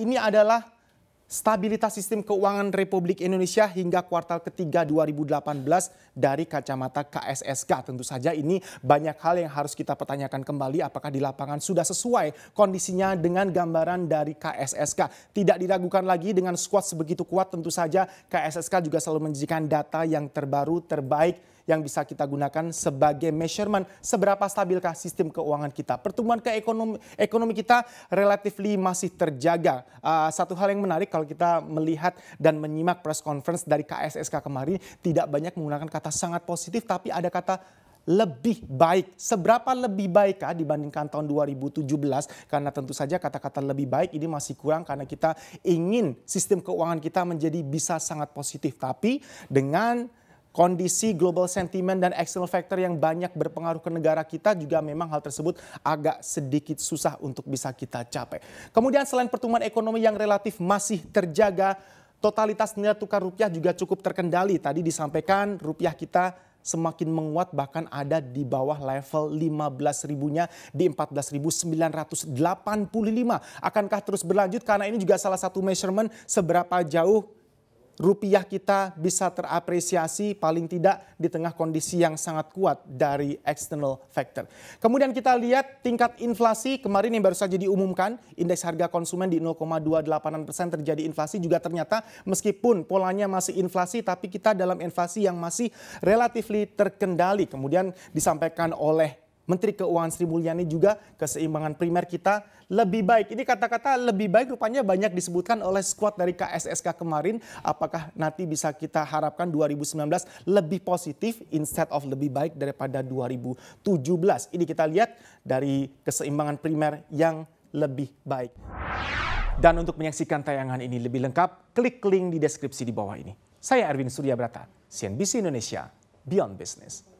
ini adalah stabilitas sistem keuangan Republik Indonesia hingga kuartal ketiga 2018 dari kacamata KSSK. Tentu saja ini banyak hal yang harus kita pertanyakan kembali apakah di lapangan sudah sesuai kondisinya dengan gambaran dari KSSK. Tidak diragukan lagi dengan squad sebegitu kuat tentu saja KSSK juga selalu menjijikan data yang terbaru terbaik yang bisa kita gunakan sebagai measurement seberapa stabilkah sistem keuangan kita. Pertumbuhan ke ekonomi, ekonomi kita relatif masih terjaga. Uh, satu hal yang menarik kalau kita melihat dan menyimak press conference dari KSSK kemarin tidak banyak menggunakan kata sangat positif tapi ada kata lebih baik. Seberapa lebih baik dibandingkan tahun 2017? Karena tentu saja kata-kata lebih baik ini masih kurang karena kita ingin sistem keuangan kita menjadi bisa sangat positif. Tapi dengan kondisi global sentiment dan external factor yang banyak berpengaruh ke negara kita juga memang hal tersebut agak sedikit susah untuk bisa kita capai. Kemudian selain pertumbuhan ekonomi yang relatif masih terjaga, totalitas nilai tukar rupiah juga cukup terkendali. Tadi disampaikan rupiah kita semakin menguat bahkan ada di bawah level 15 ribunya di 14.985. Akankah terus berlanjut? Karena ini juga salah satu measurement seberapa jauh rupiah kita bisa terapresiasi paling tidak di tengah kondisi yang sangat kuat dari external factor. Kemudian kita lihat tingkat inflasi kemarin yang baru saja diumumkan indeks harga konsumen di 0,28 persen terjadi inflasi juga ternyata meskipun polanya masih inflasi tapi kita dalam inflasi yang masih relatif terkendali. Kemudian disampaikan oleh Menteri Keuangan Sri Mulyani juga keseimbangan primer kita lebih baik. Ini kata-kata lebih baik rupanya banyak disebutkan oleh squad dari KSSK kemarin. Apakah nanti bisa kita harapkan 2019 lebih positif instead of lebih baik daripada 2017. Ini kita lihat dari keseimbangan primer yang lebih baik. Dan untuk menyaksikan tayangan ini lebih lengkap, klik link di deskripsi di bawah ini. Saya Erwin Surya Brata, CNBC Indonesia, Beyond Business.